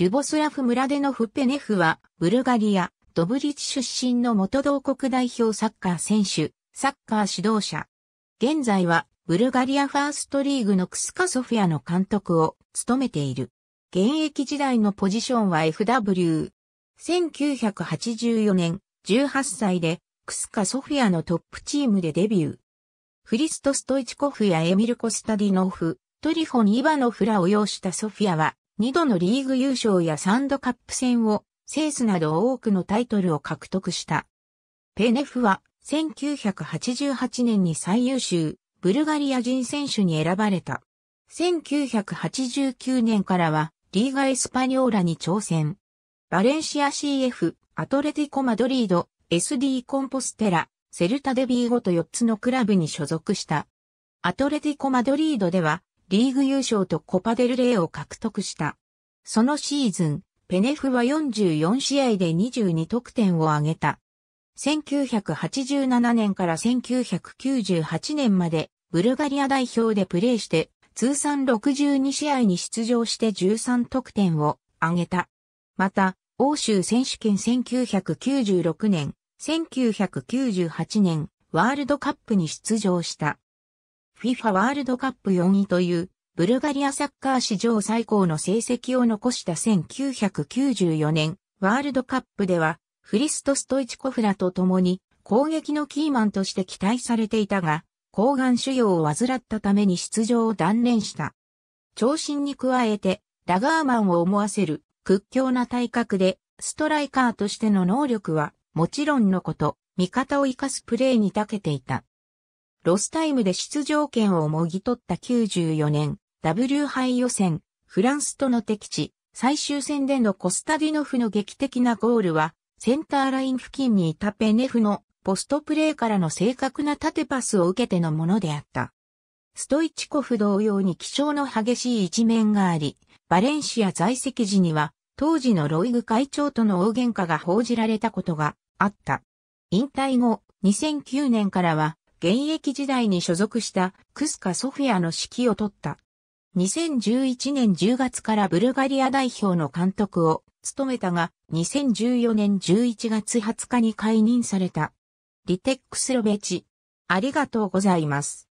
ルュボスラフ・ムラデノフ・ペネフは、ブルガリア、ドブリチ出身の元同国代表サッカー選手、サッカー指導者。現在は、ブルガリアファーストリーグのクスカソフィアの監督を務めている。現役時代のポジションは FW。1984年、18歳で、クスカソフィアのトップチームでデビュー。フリスト・ストイチコフやエミル・コスタディノフ、トリフォン・イバノフらを擁したソフィアは、2度のリーグ優勝やサンドカップ戦を制すなど多くのタイトルを獲得した。ペネフは1988年に最優秀ブルガリア人選手に選ばれた。1989年からはリーガエスパニョーラに挑戦。バレンシア CF、アトレティコマドリード、SD コンポステラ、セルタデビーゴと4つのクラブに所属した。アトレティコマドリードではリーグ優勝とコパデルレイを獲得した。そのシーズン、ペネフは44試合で22得点を挙げた。1987年から1998年までブルガリア代表でプレーして、通算62試合に出場して13得点を挙げた。また、欧州選手権1996年、1998年、ワールドカップに出場した。FIFA ワールドカップ4位という、ブルガリアサッカー史上最高の成績を残した1994年、ワールドカップでは、フリスト・ストイチコフラと共に、攻撃のキーマンとして期待されていたが、抗がん腫瘍を患ったために出場を断念した。長身に加えて、ラガーマンを思わせる屈強な体格で、ストライカーとしての能力は、もちろんのこと、味方を生かすプレーに長けていた。ロスタイムで出場権をもぎ取った94年、W 杯予選、フランスとの敵地、最終戦でのコスタディノフの劇的なゴールは、センターライン付近にいたペネフのポストプレーからの正確な縦パスを受けてのものであった。ストイチコフ同様に気象の激しい一面があり、バレンシア在籍時には、当時のロイグ会長との大喧嘩が報じられたことがあった。引退後、2009年からは、現役時代に所属したクスカソフィアの指揮を取った。2011年10月からブルガリア代表の監督を務めたが、2014年11月20日に解任された。リテックスロベチ。ありがとうございます。